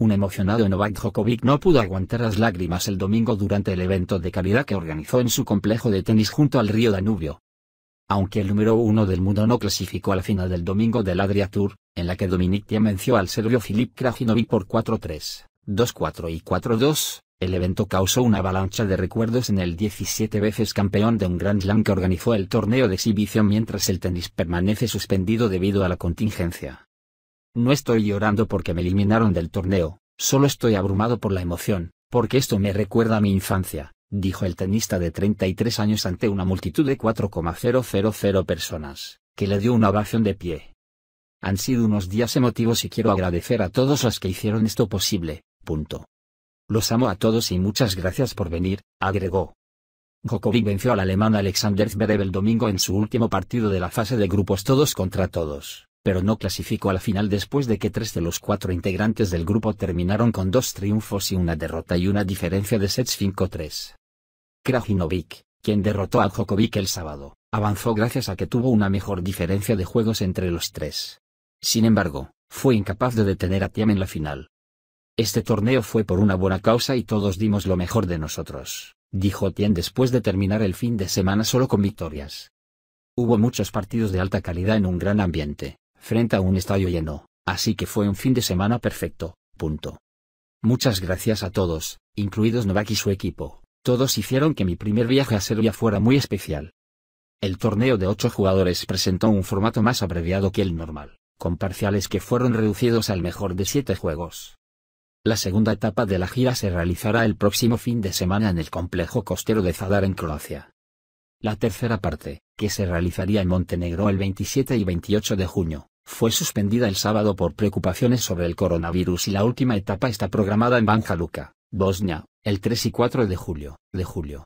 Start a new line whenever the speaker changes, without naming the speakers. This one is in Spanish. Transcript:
Un emocionado Novak Djokovic no pudo aguantar las lágrimas el domingo durante el evento de calidad que organizó en su complejo de tenis junto al río Danubio. Aunque el número uno del mundo no clasificó a la final del domingo del Adria Tour, en la que Dominic Thiem venció al serbio Filip Krajinovic por 4-3, 2-4 y 4-2, el evento causó una avalancha de recuerdos en el 17 veces campeón de un Grand Slam que organizó el torneo de exhibición mientras el tenis permanece suspendido debido a la contingencia. No estoy llorando porque me eliminaron del torneo, solo estoy abrumado por la emoción, porque esto me recuerda a mi infancia, dijo el tenista de 33 años ante una multitud de 4,000 personas, que le dio una ovación de pie. Han sido unos días emotivos y quiero agradecer a todos los que hicieron esto posible, punto. Los amo a todos y muchas gracias por venir, agregó. Djokovic venció al alemán Alexander Zverev el domingo en su último partido de la fase de grupos todos contra todos pero no clasificó a la final después de que tres de los cuatro integrantes del grupo terminaron con dos triunfos y una derrota y una diferencia de sets 5-3. Krajinovic, quien derrotó a Djokovic el sábado, avanzó gracias a que tuvo una mejor diferencia de juegos entre los tres. Sin embargo, fue incapaz de detener a Tiam en la final. Este torneo fue por una buena causa y todos dimos lo mejor de nosotros, dijo Tien después de terminar el fin de semana solo con victorias. Hubo muchos partidos de alta calidad en un gran ambiente, frente a un estadio lleno, así que fue un fin de semana perfecto, punto. Muchas gracias a todos, incluidos Novak y su equipo, todos hicieron que mi primer viaje a Serbia fuera muy especial. El torneo de ocho jugadores presentó un formato más abreviado que el normal, con parciales que fueron reducidos al mejor de siete juegos. La segunda etapa de la gira se realizará el próximo fin de semana en el complejo costero de Zadar en Croacia. La tercera parte, que se realizaría en Montenegro el 27 y 28 de junio, fue suspendida el sábado por preocupaciones sobre el coronavirus y la última etapa está programada en Banja Luka, Bosnia, el 3 y 4 de julio. De julio.